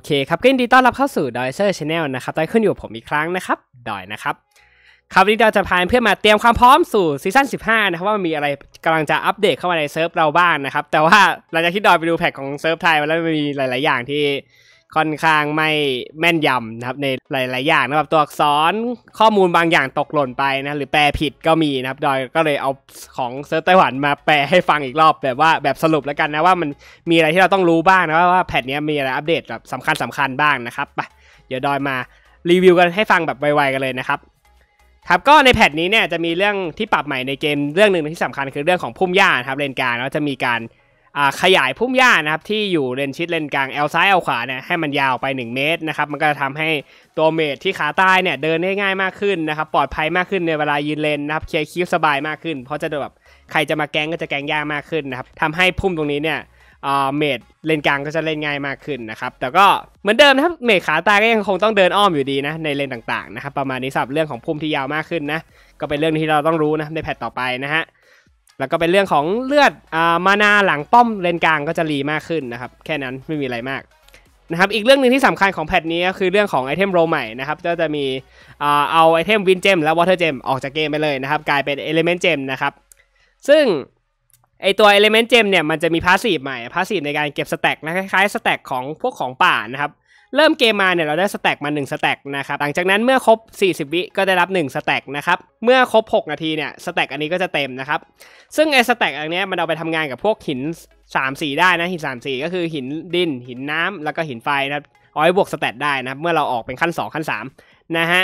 อเคครับก็ยินดีต้อนรับเข้าสู่ดอยเซอร์ชาแนลนะครับดอยขึ้นอยู่ผมอีกครั้งนะครับดอยนะครับครับวันนี้เราจะพาเพื่อนมาเตรียมความพร้อมสู่ซีซั่น15นะครับว่ามันมีอะไรกำลังจะอัปเดตเข้ามาในเซิร์ฟเราบ้างนะครับแต่ว่าหลังจากที่ดอยไปดูแพ็กของเซิร์ฟไทยมาแล้วมันมีหลายๆอย่างที่ค่อนข้างไม่แม่นยำนะครับในหลาย ๆ อย่างนะครับตัวอักษรข้อมูลบางอย่างตกหล่นไปนะหรือแปลผิดก็มีนะครับดอยก็เลยเอาของเซิร์ฟไต้หวันมาแปลให้ฟังอีกรอบแบบว่าแบบสรุปแล้วกันนะว่ามันมีอะไรที่เราต้องรู้บ้างนะว่าแพ่นนี้มีอะไรอัปเดตแบบสำคัญสำคัญบ้างนะครับไปเดี๋ยวดอยมารีวิวกันให้ฟังแบบไวๆกันเลยนะครับครับ ก็ในแพทนี้เนี่ยจะมีเรื่องที่ปรับใหม่ในเกมเรื่องหนึ่งที่สำคัญคือเรื่องของพุ่มหญ้าครับเลนการแล้วจะมีการขยายพุ่มหญ้านะครับที่อยู่เลนชิดเลนกลางเอลซ้ายเอลขวาเนี่ยให้มันยาวไป 1 เมตรนะครับมันก็จะทำให้ตัวเมดที่ขาใต้เนี่ยเดินได้ง่ายมากขึ้นนะครับปลอดภัยมากขึ้นในเวลายืนเลนนะครับเคลียร์คิวสบายมากขึ้น เพราะจะแบบใครจะมาแกงก็จะแกงยากมากขึ้นนะครับทำให้พุ่มตรงนี้เนี่ยเมดเลนกลางก็จะเล่นง่ายมากขึ้นนะครับแต่ก็เหมือนเดิมนะครับเมดขาตาก็ยังคงต้องเดินอ้อมอยู่ดีนะ ในเลนต่างๆ นะครับ ประมาณนี้สำหรับเรื่องของพุ่มที่ยาวมากขึ้นนะ ก็เป็นเรื่องที่เราต้องรู้นะในแพทต่อไปนะฮะแล้วก็เป็นเรื่องของเลือดอ่ามานาหลังป้อมเลนกลางก็จะรีมากขึ้นนะครับแค่นั้นไม่มีอะไรมากนะครับอีกเรื่องหนึ่งที่สำคัญของแพทนี้ก็คือเรื่องของไอเทมโรใหม่นะครับก็จะมีเอาไอเทมวินเจมและวอเตอร์เจมออกจากเกมไปเลยนะครับกลายเป็นเอลิเมนต์เจมนะครับซึ่งไอตัวเอลิเมนต์เจมเนี่ยมันจะมีพาสซีฟใหม่พาสซีฟในการเก็บสแต็กนะคล้ายๆสแต็กของพวกของป่านะครับเริ่มเกมมาเนี่ยเราได้สแต็กมา1สแต็กนะครับหลังจากนั้นเมื่อครบ40วิก็ได้รับ1สแต็กนะครับเมื่อครบ 6 นาทีเนี่ยสแต็กอันนี้ก็จะเต็มนะครับซึ่งไอ้สแต็กอันนี้มันเอาไปทำงานกับพวกหิน 3 4 ได้นะหิน 3 4 ก็คือหินดิน หินน้ำ แล้วก็หินไฟนะครับเอาไว้บวกสแตกได้นะเมื่อเราออกเป็นขั้น2ขั้น3นะฮะ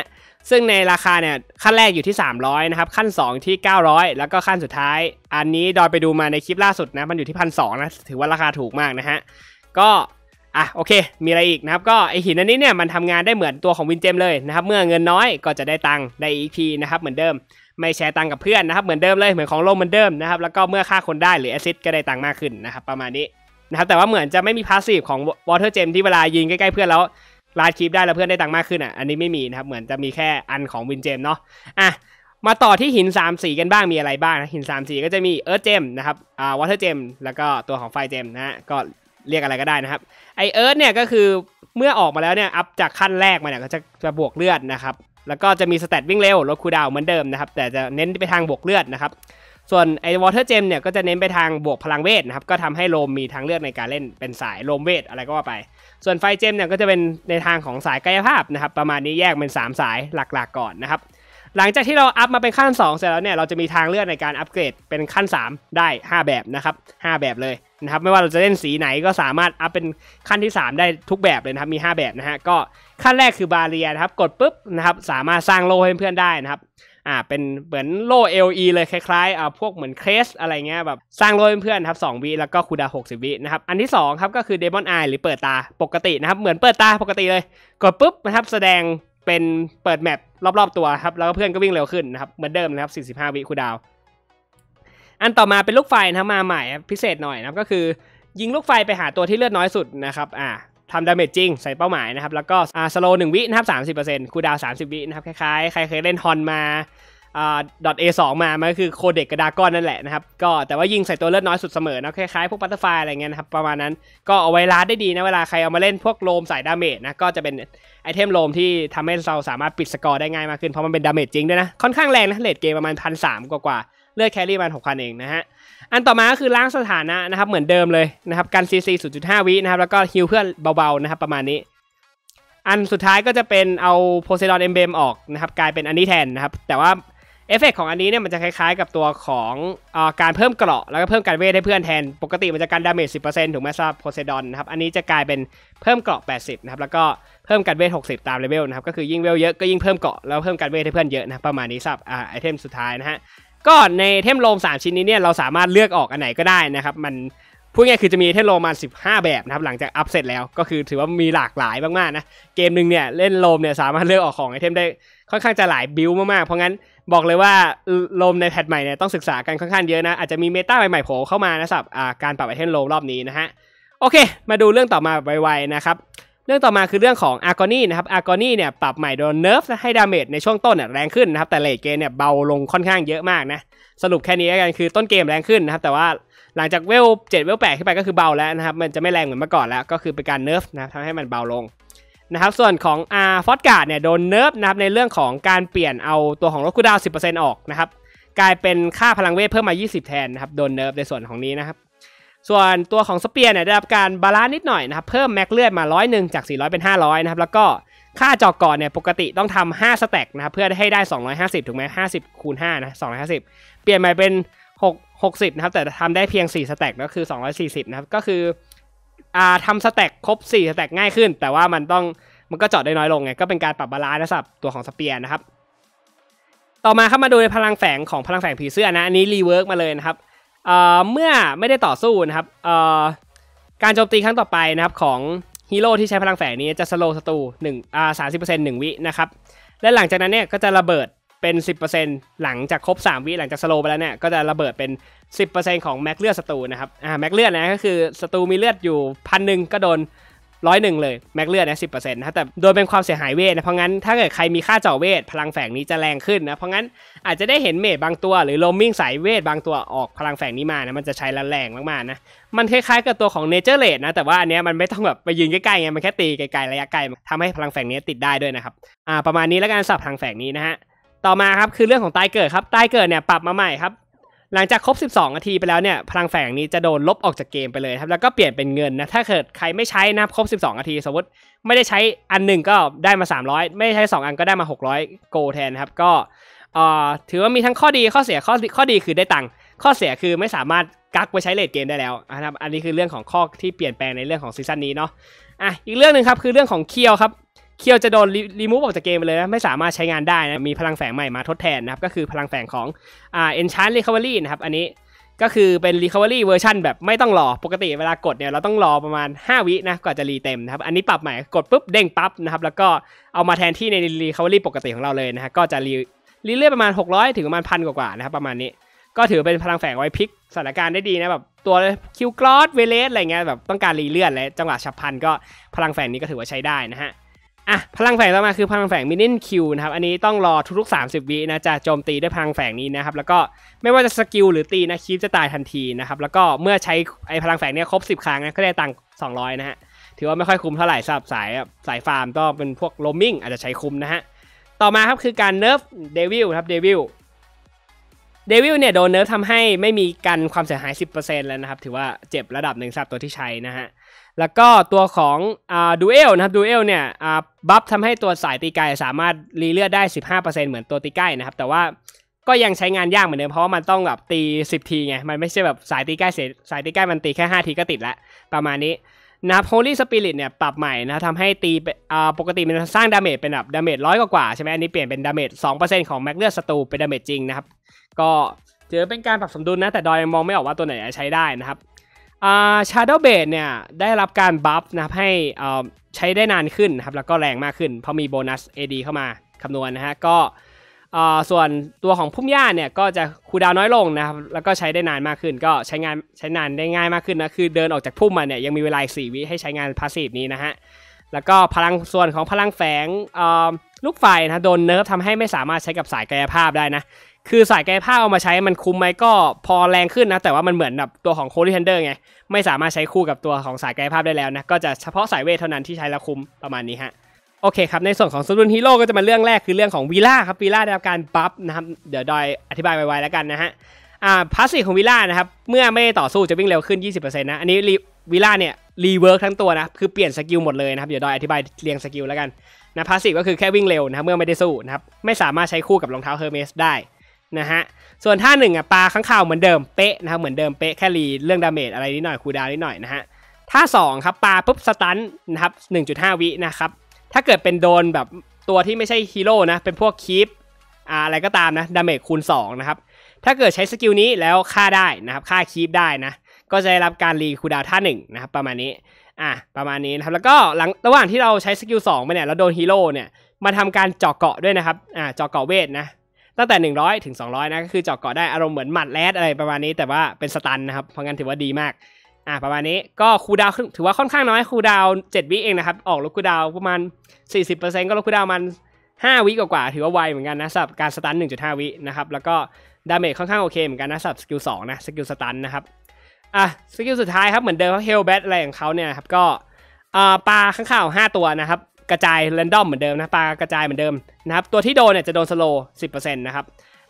ซึ่งในราคาเนี่ยขั้นแรกอยู่ที่ 300นะครับขั้น2ที่900แล้วก็ขั้นสุดท้าย อันนี้ดอยไปดูมาในคลิปล่าสุดนะมันอยู่ที่พันสนะถือว่าราคาถูกมากนะฮะก็อ่ะโอเคมีอะไรอีกนะครับก็ไอหินอันนี้เนี่ยมันทำงานได้เหมือนตัวของวินเจมเลยนะครับเมื่อเงินน้อยก็จะได้ตังค์ได้อพีนะครับเหมือนเดิมไม่แชร์ตังค์กับเพื่อนนะครับเหมือนเดิมเลยเหมือนของโลกเหมือนเดิมนะครับแล้วก็เมื่อฆ่าคนได้หรือแอซิดก็ได้ตังค์มากขึ้นนะครับประมาณนี้นะครับแต่ว่าเหมือนจะไม่มีพาสซีฟของวอเตอร์เจมที่เวลายิงใกล้ๆเพื่อนแล้วลาดคลิปได้แล้วเพื่อนได้ตังค์มากขึ้นอ่ะอันนี้ไม่มีนะครับเหมือนจะมีแค่อันของวินเจมเนาะอ่ะมาต่อที่หิน3สีกันบ้างมีอะไรบ้างนะหิน3สีก็จะมีเอิร์ธเจมนะครับอ่าวอเตอร์เจมแล้วก็ตัวของไฟเจมนะฮะก็เรียกอะไรก็ได้นะครับไอเอิร์ธเนี่ยก็คือเมื่อออกมาแล้วเนี่ยอัพจากขั้นแรกมาเนี่ยก็จะจะบวกเลือดนะครับ แล้วก็จะมีสเตตวิ่งเร็วลดคูดาวเหมือนเดิมนะครับ แต่จะเน้นไปทางบวกเลือดนะครับ ส่วนไอวอเตอร์เจมเนี่ยก็จะเน้นไปทางบวกพลังเวทนะครับก็ทำให้โลมมีทางเลือกในการเล่นเป็นสายโลมเวทอะไรก็ว่าไป ส่วนไฟเจมเนี่ยก็จะเป็นในทางของสายกายภาพนะครับประมาณนี้แยกเป็น 3 สายหลักๆกก่อนนะครับหลังจากที่เราอัพมาเป็นขั้น 2 เสร็จแล้วเนี่ยเราจะมีทางเลือกในการอัปเกรดเป็นขั้น 3 ได้ 5 แบบนะครับ5แบบเลยนะครับไม่ว่าเราจะเล่นสีไหนก็สามารถอัพเป็นขั้นที่ 3 ได้ทุกแบบเลยนะครับมี 5 แบบนะฮะก็ขั้นแรกคือบาเรียนะครับกดปุ๊บนะครับสามารถสร้างโลให้เพื่อนได้นะครับอ่าเป็นเหมือนโล่ลีเลยคล้ายๆอ่าพวกเหมือนเครสอะไรเงี้ยแบบสร้างโลให้เพื่อนครับสวิแล้วก็คูดา60 วินะครับอันที่2ครับก็คือเดมอนไอหรือเปิดตาปกตินะครับเหมือนเปิดตาปกติเลย กดปุ๊บนะครับแสดงเป็นเปิดแมปรอบ ๆ ตัวครับแล้วก็เพื่อนก็วิ่งเร็วขึ้นนะครับเหมือนเดิมนะครับ 45 วิคูดาว อันต่อมาเป็นลูกไฟนะมาใหม่พิเศษหน่อยนะครับก็คือยิงลูกไฟไปหาตัวที่เลือดน้อยสุดนะครับอ่าทำดาเมจจริงใส่เป้าหมายนะครับ แล้วก็อ่าสโลหนึ่งวินะครับสามสิบเปอร์เซ็นต์คูดาวสามสิบวินะครับคล้ายๆใครเคยเล่นฮอนมาดออทเสองมา มันก็คือโคเด็กกระดาก้อนนั่นแหละนะครับ ก็แต่ว่ายิงใส่ตัวเลือดน้อยสุดเสมอนะคล้ายๆ พวกปัตเตอร์ไฟอะไรเงี้ยนะครับ ประมาณนั้น ก็เอาไว้ลาดได้ดีนะ เวลาใครเอามาเล่นพวกโลมใส่ดาเมจนะ ก็จะเป็นไอเทมโลมที่ทำให้เราสามารถปิดสกอร์ได้ง่ายมากขึ้น เพราะมันเป็นดาเมจจริงด้วยนะ ค่อนข้างแรงนะเลดเกมประมาณพันสามกว่าเลือดแครี่มันหกพันเองนะฮะ อันต่อมาก็คือล้างสถานะนะครับเหมือนเดิมเลยนะครับการซีซีศูนย์จุดห้าวินะครับแล้วก็ฮิลเพื่อนเบาๆนะครับประมาณนี้ อันสุดท้ายก็จะเป็นเอาโพเซดอนเอมเบมออกนะครับกลายเป็นอันนี้แทนนะครับแต่ว่าเอฟเฟกของอันนี้เนี่ยมันจะคล้าย ๆ กับตัวของอการเพิ่มเกราะแล้วก็เพิ่มการเวทให้เพื่อนแทน ปกติมันจะการดาเมจ10%ถูกไหมสรับโพเซดอนนะครับอันนี้จะกลายเป็นเพิ่มเกราะ 80 นะครับแล้วก็เพิ่มการเวท 60 ตามเลเวลนะครับก็คือยิ่งเวลเยอะก็ยิ่งเพิ่มเกราะแล้วเพิ่มการเวทให้เพื่อนเยอะนะประมาณนี้รับอ่าไอเทมสุดท้ายนะฮะก็ในเทมโลม3ชิ้นนี้เนี่ยเราสามารถเลือกออกอันไหนก็ได้นะครับมันพูดง่ายคือจะมีเทมโลมา15 แบบนะครับหลังจากอัพเสร็จแล้วก็คือถือว่ามีหลากหลายมากๆนะเกมหนึ่งเนี่ยเล่นโลมเนี่ยสามารถเลือกออกของไอเทมได้ค่อนข้างจะหลายบิลมากๆ เพราะงั้นบอกเลยว่าลมในแพทใหม่เนี่ยต้องศึกษากันค่อนข้างเยอะนะอาจจะมีเมตาใหม่ๆโผล่เข้ามานะสรับการปรับไอเทมโลรอบนี้นะฮะโอเคมาดูเรื่องต่อมาไวๆนะครับ เรื่องต่อมาคือเรื่องของอาร์กอนี่นะครับอาร์กอนี่เนี่ยปรับใหม่โดนเนิร์ฟให้ดาเมจในช่วงต้นเนี่ยแรงขึ้นนะครับแต่เลทเกมเนี่ยเบาลงค่อนข้างเยอะมากนะสรุปแค่นี้กันคือต้นเกมแรงขึ้นนะครับแต่ว่าหลังจากเวลเจ็ดเวลแปดขึ้นไปก็คือเบาแล้วนะครับมันจะไม่แรงเหมือนเมื่อก่อนแล้วก็คือเป็นการเนิร์ฟนะทำให้มันเบาลงนะครับส่วนของอาฟอสการ์ดเนี่ยโดนเนิร์ฟนะครับในเรื่องของการเปลี่ยนเอาตัวของรถคูดาว10%ออกนะครับกลายเป็นค่าพลังเวทเพิ่มมา 20 แทนนะครับโดนเนิร์ฟ ในส่วนของนี้นะครับส่วนตัวของสเปียร์เนี่ยได้รับการบาลานซ์นิดหน่อยนะครับเพิ่มแม็กเลือดมาร้อยหนึ่งจาก 400 เป็น 500นะครับแล้วก็ค่าจอกก่อนเนี่ยปกติต้องทำ5สแต็กนะครับเพื่อให้ได้ 250ถูกไหม50คูณ5นะ250 เปลี่ยนมาเป็น 6 60นะครับแต่ทำได้เพียง 4 สแต็กก็คือ 240นะครับก็คืออ่าทำสแต็กครบ4สแต็กง่ายขึ้น แต่ว่ามันต้องมันก็เจาะได้น้อยลงไงก็เป็นการปรับบาลานซ์นะครับตัวของสเปียร์นะครับ ต่อมาเข้ามาดูในพลังแฝงของพลังแฝงผีเสื้อนะอันนี้รีเวิร์กมาเลยนะครับเอ่อเมื่อไม่ได้ต่อสู้นะครับเอ่อการโจมตีครั้งต่อไปนะครับของฮีโร่ที่ใช้พลังแฝงนี้จะสโลว์ศัตรูหนึ่งอ่าสามสิบเปอร์เซ็นต์หนึ่งวินะครับ และหลังจากนั้นเนี่ยก็จะระเบิดเป็น 10%หลังจากครบ 3 วิหลังจากสโลไปแล้วเนี่ยก็จะระเบิดเป็น 10%ของแม็กเลือดศัตรูนะครับ อ่าแม็กเลือดนะก็คือศัตรูมีเลือดอยู่พันหนึ่งก็โดนร้อยหนึ่งเลยแม็กเลือดนะสิบเปอร์เซ็นต์นะแต่โดยเป็นความเสียหายเวทนะเพราะงั้นถ้าเกิดใครมีค่าเจาะเวท พลังแฝงนี้จะแรงขึ้นนะเพราะงั้นอาจจะได้เห็นเมทบางตัวหรือโลมิ่งสายเวทบางตัวออกพลังแฝงนี้มานะมันจะใช้แรงมากๆนะมันคล้ายๆกับตัวของเนเจอร์เลดนะแต่ว่าอันเนี้ยมันไม่ต้องแบบไปยืนใกล้ๆไงมันแค่ตีไกลๆระยะไกลทำให้พลังแฝงนี้ติดได้ด้วยนะครับอ่าประมาณนี้แล้วกันสับพลังแฝงนี้นะฮะต่อมาครับคือเรื่องของตายเกิดครับตายเกิดเนี่ยปรับมาใหม่ครับหลังจากครบ 12 นาทีไปแล้วเนี่ย พลังแฝงนี้จะโดนลบออกจากเกมไปเลยครับแล้วก็เปลี่ยนเป็นเงินนะถ้าเกิดใครไม่ใช้นะ ครบ 12 นาทีสมมติไม่ได้ใช้อันหนึ่งก็ได้มา 300 ไม่ใช้ 2 อันก็ได้มา 600โกแทนครับก็ถือว่ามีทั้งข้อดีข้อเสียข้อข้อดีคือได้ตังค์ข้อเสียคือไม่สามารถกักไปใช้เลทเกมได้แล้วนะครับอันนี้คือเรื่องของข้อที่เปลี่ยนแปลงในเรื่องของซีซั่นนี้เนาะอ่ะอีกเรื่องหนึ่งครับคือเรื่องของเคียวครับเคียวจะโดนรีมูฟออกจากเกมไปเลยนะไม่สามารถใช้งานได้นะมีพลังแฝงใหม่มาทดแทนนะครับก็คือพลังแฝงของอ่าอนชานรีคาเวอรี่นะครับอันนี้ก็คือเป็นรีคาเวอรี่เวอร์ชันแบบไม่ต้องรอปกติเวลากดเนี่ยเราต้องรอประมาณ 5 วินะกว่าจะรีเต็มนะครับอันนี้ปรับใหม่กดปุ๊บเด้งปั๊บนะครับแล้วก็เอามาแทนที่ในรีคาเวอรี่ปกติของเราเลยนะฮะก็จะรีรีเลื่อยประมาณ 600 ถึงประมาณพันกว่าๆนะครับประมาณนี้ ก็ถือเป็นพลังแฝงไว้พลิกสถานการณ์ได้ดีนะแบบตัวคิวกรอสเวเลสอะไรเงี้ยแบบต้องการรีเลื่อนและจังหวะฉับพลันก็พลังแฝงนี้ก็ถือว่าใช้ได้นะฮะอ่ะพลังแฝงต่อมาคือพลังแฝงมินินนคิวนะครับอันนี้ต้องรอทุกๆ 30วินะจะโจมตีด้วยพลังแฝงนี้นะครับแล้วก็ไม่ว่าจะสกิลหรือตีนะคีฟจะตายทันทีนะครับแล้วก็เมื่อใช้ไอ้พลังแฝงเนี้ยครบ 10 ครั้งนะก็ได้ตังค์200 นะฮะถือว่าไม่ค่อยคุ้มเท่าไหร่สำหรับสายสายฟาร์มต้องเป็นพวกโลมิงอาจจะใช้คุ้มนะฮะต่อมาครับคือการเนิร์ฟเดวิลครับเดวิลเดวิลเนี่ยโดนเนิร์ฟทำให้ไม่มีการความเสียหาย 10%แล้วนะครับ ถือว่าเจ็บระดับหนึ่งสำหรับตัวที่ใช้นะฮะแล้วก็ตัวของอ่าดูเอลนะครับดูเอลเนี่ยอ่าบัฟทำให้ตัวสายตีไกสามารถรีเลือดได้ 15%เหมือนตัวตีไกนะครับ แต่ว่าก็ยังใช้งานยากเหมือนเดิมเพราะว่ามันต้องแบบตี 10 ทีไง มันไม่ใช่แบบสายตีไกลเสสายตีไกมันตีแค่ 5 ทีก็ติดละประมาณนี้นะครับ Holy Spirit เนี่ยปรับใหม่นะทำให้ตีอ่าปกติมันสร้างดาเมจเป็นแบบดาเมจร้อยกว่าใช่ไหมอันนี้เปลี่ยนเป็นดาเมจ 2%ของแม็กเลือดศัตรูเป็นดาเมจจริงนะครับก็เจอเป็นการปรับสมดุลนะแต่ดอยมองไม่ออกว่าตัวไหนจะใช้ได้นะครับชาร์ดเบดเนี่ยได้รับการบัฟนะครับให้ใช้ได้นานขึ้นนะครับแล้วก็แรงมากขึ้น เพราะมีโบนัส AD เข้ามาคำนวณนนะฮะก็ส่วนตัวของพุ่มหญ้าเนี่ยก็จะคูดาวน้อยลงนะครับแล้วก็ใช้ได้นานมากขึ้น ก็ใช้งานใช้นานได้ง่ายมากขึ้นนะคือเดินออกจากพุ่มมาเนี่ยยังมีเวลาสี่วิให้ใช้งานพาสซีฟนี้นะฮะแล้วก็พลังส่วนของพลังแฝงลูกไฟนะโดนเนิร์ฟทำให้ไม่สามารถใช้กับสายกายภาพได้นะคือสายกายภาพเอามาใช้มันคุ้มไหมก็พอแรงขึ้นนะแต่ว่ามันเหมือนแบบตัวของโคลิเทนเดอร์ไงไม่สามารถใช้คู่กับตัวของสายกายภาพได้แล้วนะก็จะเฉพาะสายเวทเท่านั้นที่ใช้ละคุ้มประมาณนี้ฮะโอเคครับในส่วนของซูรุนฮีโร่ก็จะมาเรื่องแรกคือเรื่องของวีล่าครับวีล่าได้รับการบัฟนะครับเดี๋ยวดอยอธิบายไวๆแล้วกันนะฮะอ่าพาสซีของวีล่านะครับเมื่อไม่ได้ต่อสู้จะวิ่งเร็วขึ้น20%นะอันนี้วีล่าเนี่ยรีเวิร์กทั้งตัวนะคือเปลี่ยนสกิลหมดเลยนะครับเดี๋ยวดอยอธิบายเรียงสกิลแล้วกันนะพาสซีก็คือแค่วิ่งเร็วนะเมื่อไม่ได้สู้นะครับไม่สามารถใช้คู่กับรองเท้าเฮอร์เมสได้นะฮะ ส่วนท่าหนึ่งอ่ะปลาข้างข่าวเหมือนเดิมเป๊ะนะครับเหมือนเดิมเป๊ะ แค่รีเรื่องดาเมจอะไรนิดหน่อยคูดาวนิดหน่อยนะฮะท่า2ครับปลาปุ๊บ สตันนะครับ1.5 วินะครับถ้าเกิดเป็นโดนแบบตัวที่ไม่ใช่ฮีโร่นะเป็นพวกคีปอะไรก็ตามนะดาเมจคูณ2นะครับถ้าเกิดใช้สกิลนี้แล้วฆ่าได้นะครับฆ่าคีปได้นะก็จะได้รับการรีคูดาวท่า1นะครับประมาณนี้อ่ะประมาณนี้นะครับแล้วก็หลังระหว่างที่เราใช้สกิล2ไปเนี่ยเราโดนฮีโร่เนี่ยมาทำการเจาะเกาะด้วยนะครับอ่าเจาะเกาะเวทนะตั้งแต่ 100 ถึง 200 นะ ก็คือเจาะเกาะได้อารมณ์เหมือนหมัดแรดอะไรประมาณนี้ แต่ว่าเป็นสตันนะครับ เพราะงั้นถือว่าดีมาก อ่าประมาณนี้ ก็คูดาวถือว่าค่อนข้างน้อยคูดาว7 วิเองนะครับ ออกลกคูดาวประมาณ 40%ก็ลกคูดาวมัน 5 วิกว่า ถือว่าไวเหมือนกันนะสำหรับการสตัน 1.5 วินะครับ แล้วก็ดาเมจค่อนข้างโอเคเหมือนกันนะสำหรับสกิล 2 นะ สกิลสตันนะครับ อ่ะสกิลสุดท้ายครับ เหมือนเดิมเฮลแบทอะไรของเขาเนี่ยครับ ก็อ่าปลาข้างข่าว 5 ตัวนะครับกระจายเรนดอมเหมือนเดิมนะปลากระจายเหมือนเดิมนะครับตัวที่โดนเนี่ยจะโดนสโลสิบเปอร์เซ็นต์นะครับ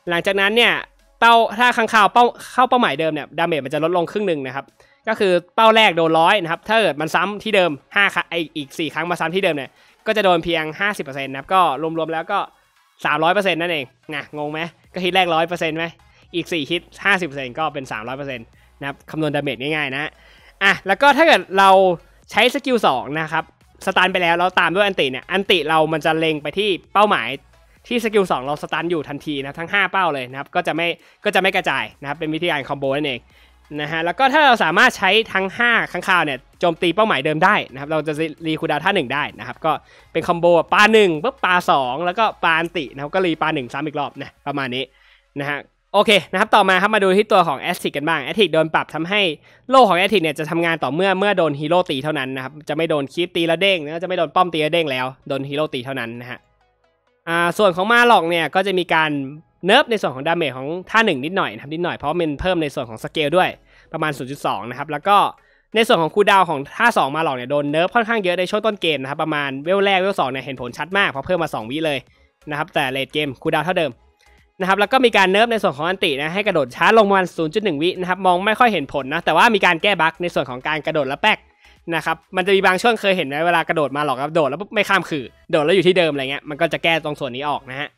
หลังจากนั้นเนี่ยเป้าถ้าข้าง่าวเป้าเข้าเป้าหมายเดิมเนี่ยดาเมจมันจะลดลงครึ่งหนึ่งนะครับก็คือเป้าแรกโดนร้อยนะครับถ้าเกิดมันซ้ำที่เดิมห้าครั้งไออีกสี่ครั้งมาซ้ำที่เดิมเนี่ยก็จะโดนเพียงห้าสิบเเปอร์ซ็นต์นะครับก็รวมๆแล้วก็สามรร้ออยเป์เซ็นต์นั่นเองนะงงไหมก็ฮิตแรกรร้ออยเเป์ซ็นต์ไหมอีกสี่ฮิตต์ก็เป็นสามรร้ออยเป์เซ็นต์นะครับคำนวณดาเมจง่ายๆนะอ่ะแล้วก็ถ้าเกิดเราใช้สกิลงนะครับสตารนไปแล้วเราตามด้วยอันติเนี่ยอันติเรามันจะเล็งไปที่เป้าหมายที่สกิล2เราสตารนอยู่ทันทีนะทั้ง 5 เป้าเลยนะครับก็จะไม่ก็จะไม่กระจายนะครับ เป็นวิธีการคอมโบนั่นเองนะฮะแล้วก็ถ้าเราสามารถใช้ทั้ง5ข้างคาวเนี่ยโจมตีเป้าหมายเดิมได้นะครับ เราจะรีคูดาท่า 1 ได้นะครับ ก็เป็นคอมโบปลา1ปุ๊บปลา2 แล้วก็ปลาอันตินะครับก็รีปลา1ซ้ำอีกรอบนะประมาณนี้นะฮะโอเคนะครับต่อมาครับมาดูที่ตัวของแอสติกกันบ้างแอสติกโดนปรับทำให้โลกของแอสติกเนี่ยจะทำงานต่อเมื่อเมื่อโดนฮีโร่ตีเท่านั้นนะครับจะไม่โดนคีปตีละเด้งนะจะไม่โดนป้อมตีละเด้งแล้ว โดนฮีโร่ตีเท่านั้นนะฮะอ่าส่วนของมาหลอกเนี่ยก็จะมีการเนิร์ฟในส่วนของดาเมจของท่าหนึ่งนิดหน่อยนะครับนิดหน่อยเพราะมันเพิ่มในส่วนของสเกลด้วยประมาณ 0.2 นะครับแล้วก็ในส่วนของคูดาวของท่า2 มาหลอกเนี่ยโดนเนิร์ฟค่อนข้างเยอะในช่วงต้นเกมนะครับประมาณเวลแรกเวลสองเนี่ยเห็นผลชัดมากเพราะเพิ่มมา2วิเลยนะครับแต่เลดเกมคูดาวเท่าเดิมนะครับแล้วก็มีการเนิร์ฟในส่วนของอันตินะ ให้กระโดดช้าลงมา0.1 วินะครับมองไม่ค่อยเห็นผลนะ แต่ว่ามีการแก้บั๊กในส่วนของการกระโดดและแป๊กนะครับมันจะมีบางช่วงเคยเห็นไหมเวลากระโดดมาหรอกครับโดดแล้วไม่ข้ามคือ โดดแล้วอยู่ที่เดิมอะไรเงี้ยมันก็จะแก้ตรงส่วนนี้ออกนะฮะ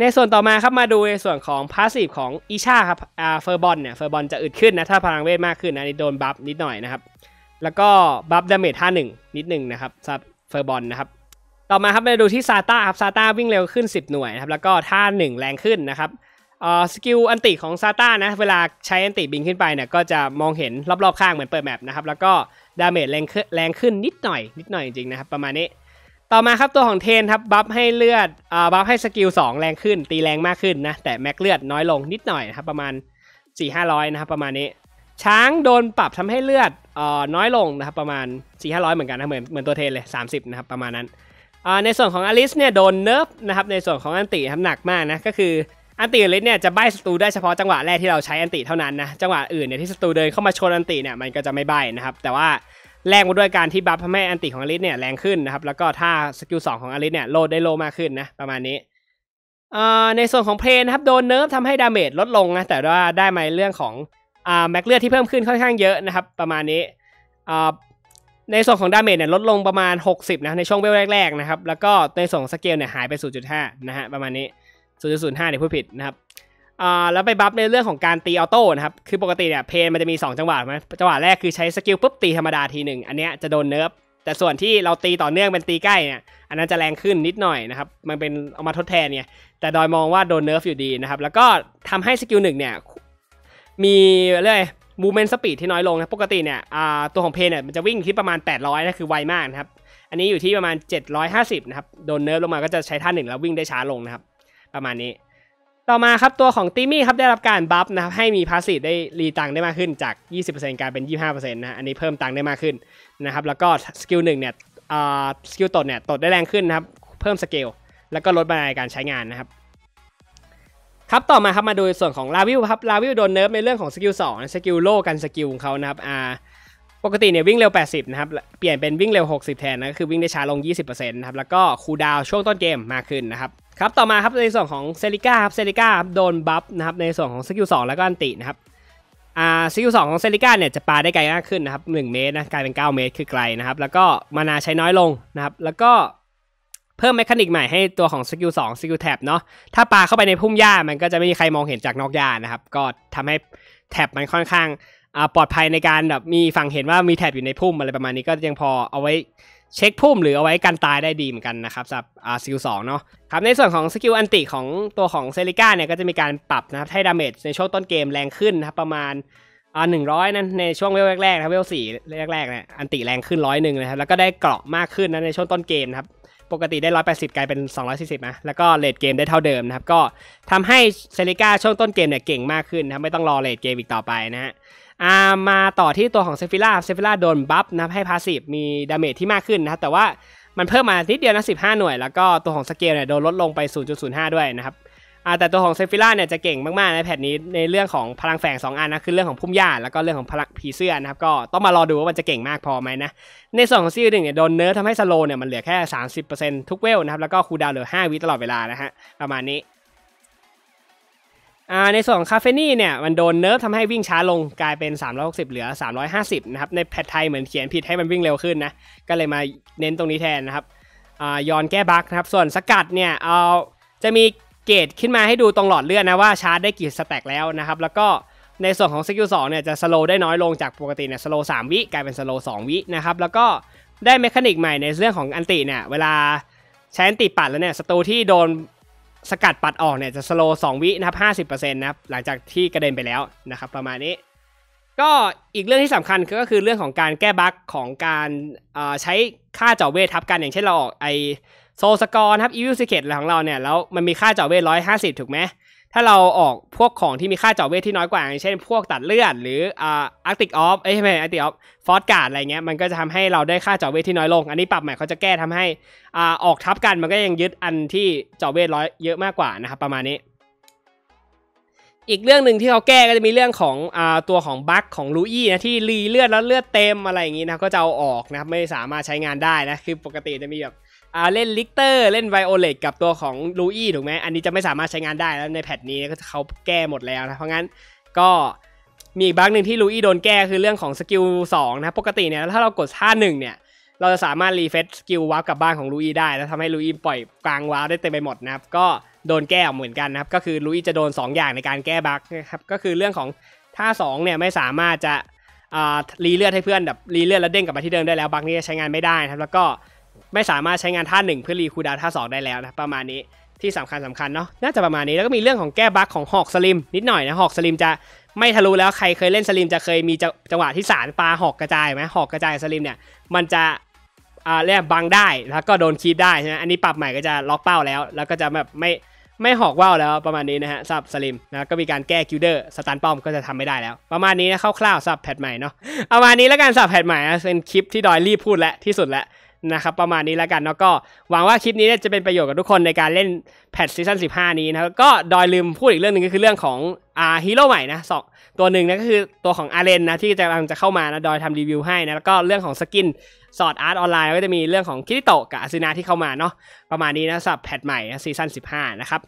ในส่วนต่อมาครับมาดูในส่วนของพาสซีฟของอีชาครับอ่าเฟอร์บอลเนี่ยเฟอร์บอลจะอึดขึ้นนะถ้าพลังเวทมากขึ้นนะนี่โดนบัฟนิดหน่อยนะครับแล้วก็บัฟดาเมจท่าหนึ่งนิดหนึ่งนะครับสำหรับเฟอร์บอลนะครับต่อมาครับมาดูที่ซาต้าครับซาต้าวิ่งเร็วขึ้น 10 หน่วยนะครับแล้วก็ท่า 1 แรงขึ้นนะครับสกิลอันติของซาต้านะเวลาใช้อันติบินขึ้นไปเนี่ยก็จะมองเห็นรอบๆ ข้างเหมือนเปิดแมปนะครับแล้วก็ดาเมจแรงขึ้นแรงขึ้นนิดหน่อย นิดหน่อยจริงๆนะครับประมาณนี้ต่อมาครับตัวของเทนครับบัฟให้เลือดอ่อบัฟให้สกิล 2 แรงขึ้นตีแรงมากขึ้นนะแต่แม็กเลือดน้อยลงนิดหน่อยนะครับประมาณ4-500นะครับประมาณนี้ ช้างโดนปรับทำให้เลือดอ่อน้อยลงนะครับประมาณ4-500 เหมือนกันนะเหมือนเหมือนตัวเทนเลย30นะครับประมาณนั้นในส่วนของอลิสเนี่ยโดนเนิร์ฟนะครับในส่วนของอันติครับหนักมากนะก็คืออันติอลิสเนี่ยจะใบสตูได้เฉพาะจังหวะแรกที่เราใช้อันติเท่านั้นนะจังหวะอื่นเนี่ยที่สตูเดินเข้ามาชนอันติเนี่ยมันก็จะไม่ใบนะครับ แต่ว่าแรงมาด้วยการที่บัฟทำให้อันติของอลิสเนี่ยแรงขึ้นนะครับ แล้วก็ถ้าสกิลสองของอลิสเนี่ยโลดได้โลมากขึ้นนะ ประมาณนี้ในส่วนของเพลนครับโดนเนิร์ฟทำให้ดาเมจลดลงนะแต่ว่าได้มาเรื่องของแม็กเลือดที่เพิ่มขึ้นค่อนข้างเยอะนะครับ ประมาณนี้ในส่วนของดาเมจเนี่ยลดลงประมาณ 60นะในช่วงเวลแรกๆนะครับแล้วก็ในส่วนสเกลเนี่ยหายไป 0.5นะฮะประมาณนี้ 0.05เนี่ยพูดผิดนะครับอ่าแล้วไปบัฟในเรื่องของการตีออโต้นะครับคือปกติเนี่ยเพนมันจะมี 2 จังหวะไหมจังหวะแรกคือใช้สกิลปุ๊บตีธรรมดาทีหนึ่งอันเนี้ยจะโดนเนิร์ฟแต่ส่วนที่เราตีต่อเนื่องเป็นตีใกล้เนี่ยอันนั้นจะแรงขึ้นนิดหน่อยนะครับมันเป็นเอามาทดแทนเนี่ยแต่ดอยมองว่าโดนเนิร์ฟอยู่ดีนะครับแล้วก็ทำให้สกิลหนึ่งเนี่ยมีเรื่อยมูเมนต์สปีดที่น้อยลงนะปกติเนี่ยตัวของเพนเนี่ยมันจะวิ่งที่ประมาณ 800นะคือไวมากนะครับอันนี้อยู่ที่ประมาณ 750 นะครับโดนเนิร์ฟลงมาก็จะใช้ท่านหนึ่ง แล้ววิ่งได้ช้าลงนะครับประมาณนี้ต่อมาครับตัวของติมี่ครับได้รับการบัฟนะครับให้มีพาสซีฟได้รีตังได้มากขึ้นจาก 20%กลายเป็น 25%นะอันนี้เพิ่มตังได้มากขึ้นนะครับ แล้วก็สกิลหนึ่งเนี่ยสกิลตดเนี่ยตดได้แรงขึ้นนะครับเพิ่มสเกลแล้วก็ลดบรรยายการใช้งานนะครับครับต่อมาครับมาดูส่วนของลาวิลครับลาวิลโดนเนิร์ฟในเรื่องของสกิลสองสกิลโลกันสกิลของเขานะครับอ่าปกติเนี่ยวิ่งเร็ว 80นะครับเปลี่ยนเป็นวิ่งเร็ว 60 แทนนะคือวิ่งได้ช้าลง 20%นะครับแล้วก็คูดาวช่วงต้นเกมมากขึ้นนะครับครับต่อมาครับในส่วนของเซริก้าครับเซริก้าโดนบัฟนะครับในส่วนของสกิล2แล้วก็อันตินะครับอ่าสกิล2ของเซริก้าเนี่ยจะปาได้ไกลมากขึ้นนะครับ1เมตรนะกลายเป็น9เมตร คือไกลนะครับแล้วก็มานาใช้น้อยลงนะครับแล้วก็เพิ่มแมคานิกใหม่ให้ตัวของสกิลสองสกิลแท็บเนาะถ้าปลาเข้าไปในพุ่มหญ้ามันก็จะไม่มีใครมองเห็นจากนอกหญ้านะครับ ก็ทำให้แท็บมันค่อนข้างปลอดภัยในการแบบมีฝั่งเห็นว่ามีแท็บอยู่ในพุ่มอะไรประมาณนี้ก็ยังพอเอาไว้เช็คพุ่มหรือเอาไว้กันตายได้ดีเหมือนกันนะครับสำหรับสกิลสองเนาะครับในส่วนของสกิลอันติของตัวของเซริก้าเนี่ยก็จะมีการปรับนะครับให้ดาเมจในช่วงต้นเกมแรงขึ้นนะครับประมาณอ่าหนึ่งร้อยนั้นในช่วงเวลแรกๆนะเวลสี่แรกๆนี่ยอันติแรงขึ้นร้อยหนึ่งนะครับแล้วก็ได้เกราะมากขึ้นนะในช่วงต้นเกมนะครับปกติได้ 180 กลายเป็น 240 นะ แล้วก็เลดเกมได้เท่าเดิมนะครับ ก็ทำให้เซริก้าช่วงต้นเกมเนี่ยเก่งมากขึ้นนะ ไม่ต้องรอเลดเกมอีกต่อไปนะฮะอามาต่อที่ตัวของเซฟิล่าเซฟิล่าโดนบัฟนะ ให้พาสซีฟมีดาเมจที่มากขึ้นนะครับ แต่ว่ามันเพิ่มมานิดเดียวนะ 15 หน่วย แล้วก็ตัวของสเกลเนี่ยโดนลดลงไป 0.05 ด้วยนะครับอ่าแต่ตัวของเซฟิล่าเนี่ยจะเก่งมาก ๆ ในแพทนี้ในเรื่องของพลังแฝง2 อันนะคือเรื่องของพุ่มหญ้าแล้วก็เรื่องของพลังผีเสื้อนะครับก็ต้องมารอดูว่ามันจะเก่งมากพอไหมนะในส่วนของซีรีส์หนึ่งเนี่ยโดนเนื้อทำให้สโลเนี่ยมันเหลือแค่ 30%ทุกเวลนะครับแล้วก็คูดาวเหลือ5วิตลอดเวลานะฮะประมาณนี้ ในส่วนของคาเฟนี่เนี่ยมันโดนเนิร์ฟทำให้วิ่งช้าลงกลายเป็น 360 เหลือ 350นะครับในแพทไทยเหมือนเขียนผิดให้มันวิ่งเร็วขึ้นนะก็เลยมาเน้นตรงนี้แทนนะครับย้อนแก้บั๊กนะครับส่วนสกัดเนี่ยเอาจะมีเกตขึ้นมาให้ดูตรงหลอดเลือดนะว่าชาร์จได้กี่สแต็กแล้วนะครับ แล้วก็ในส่วนของซกิลสองเนี่ยจะสโลได้น้อยลงจากปกติเนี่ยสโลสามวิ กลายเป็นสโลสองวินะครับแล้วก็ได้เมคานิกใหม่ในเรื่องของอันติเนี่ยเวลาใช้อันติปัดแล้วเนี่ยศัตรูที่โดนสกัดปัดออกเนี่ยจะสโลสองวินะครับห้าสิบเปอร์เซ็นต์นะครับ หลังจากที่กระเด็นไปแล้วนะครับประมาณนี้ ก็อีกเรื่องที่สำคัญก็คือเรื่องของการแก้บั๊กของการใช้ค่าเจาะเวททับกันอย่างเช่นเราออกไอโซสกอร์นะครับอีวิลสิเกตของเราเนี่ยแล้วมันมีค่าเจาะเวทร้อยห้าสิบถูกไหมถ้าเราออกพวกของที่มีค่าเจาะเวทที่น้อยกว่า อย่างเช่น พวกตัดเลือด หรืออ่าอาร์ติกออฟเอ้ยไม่อาร์ติกออฟฟอสการ์ดอะไรเงี้ยมันก็จะทำให้เราได้ค่าเจาะเวทที่น้อยลงอันนี้ปรับใหม่เขาจะแก้ทำให้อ่าออกทับกันมันก็ยังยึดอันที่เจาะเวทร้อยเยอะมากกว่านะครับประมาณนี้ อีกเรื่องหนึ่งที่เขาแก้ก็จะมีเรื่องของอ่าตัวของบัคของลูอี้นะที่รีเลือดแล้วเลือดเต็มอะไรอย่างงี้นะก็จะเอาออกนะครับไม่สามารถใช้งานได้นะคือปกติจะมีแบบอ่าเล่นลิกเตอร์เล่นไวโอเลตกับตัวของลูอี้ถูกไหมอันนี้จะไม่สามารถใช้งานได้แล้วในแพทนี้ก็เขาแก้หมดแล้วนะเพราะงั้นก็มีอีกบั๊กหนึ่งที่ลูอี้โดนแก้ คือเรื่องของสกิล2นะปกติเนี่ยถ้าเรากดท่าหนึ่งเนี่ยเราจะสามารถรีเฟซสกิลวาร์ปกลับบ้านของลูอี้ได้ แล้วทำให้ลูอี้ปล่อยกลางวาร์ปได้เต็มไปหมดนะครับก็โดนแก้เหมือนกันนะครับก็คือลูอี้จะโดน 2 อย่างในการแก้บั๊กนะครับก็คือเรื่องของท่า2เนี่ยไม่สามารถจะรีเลือดให้เพื่อนแบบรีเลือดแล้วเด้งกลับมาที่เดิมได้แล้วบั๊กนี้ใช้งานไม่ได้นะครับแล้วก็ไม่สามารถใช้งานท่า 1 เพื่อรีคูดาท่า 2 ได้แล้วนะ ประมาณนี้ที่สำคัญสำคัญเนาะน่าจะประมาณนี้แล้วก็มีเรื่องของแก้บั๊กของหอกสลิมนิดหน่อยนะหอกสลิมจะไม่ทะลุแล้ว ใครเคยเล่นสลิมจะเคยมีจังหวะที่สารปลาหอกกระจายไหมหอกกระจายสลิมเนี่ยมันจะอ่าเรียกบังได้ แล้วก็โดนคีบได้ใช่ไหมอันนี้ปรับใหม่ก็จะล็อกเป้าแล้ว แล้วก็จะแบบไม่ไม่หอกว่าวแล้วประมาณนี้นะฮะสับสลิมนะก็มีการแก้กิวเดอร์สตันป้อมก็จะทำไม่ได้แล้ว ประมาณนี้นะคร่าวๆสับแพทใหม่เนาะประมาณนี้แล้วกันสับแพทใหม่เป็นคลิปที่ดอยรีบพูดและที่สุดแล้วนะครับประมาณนี้แล้วกันเนาะก็หวังว่าคลิปนี้จะเป็นประโยชน์กับทุกคนในการเล่นแพทซีซั่น15 นี้นะก็ดอยลืมพูดอีกเรื่องหนึ่งก็คือเรื่องของอ่าฮีโร่ใหม่นะสองตัวหนึ่งนะก็คือตัวของอารเรนนะที่กำลังจะเข้ามานะดอยทำรีวิวให้นะแล้วก็เรื่องของสกินสอดอาร์ตออนไลน์ก็จะมีเรื่องของคิริโตะกับอาซินาที่เข้ามาเนาะประมาณนี้นะสำหรับแพทใหม่นะซีซั่น15นะครับ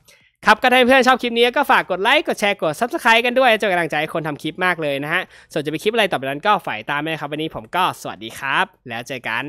ครับก็ถ้าเพื่อนชอบคลิปนี้ก็ฝากกดไลค์กดแชร์กด Subscribe กันด้วยจะกำลังใจคนทำคลิปมากเลยนะฮะส่วนจะไปคลิปอะไรต่อไปนั้นก็ฝ่ายตามไปนะครับวันนี้ผมก็สวัสดีครับ แล้วเจอกัน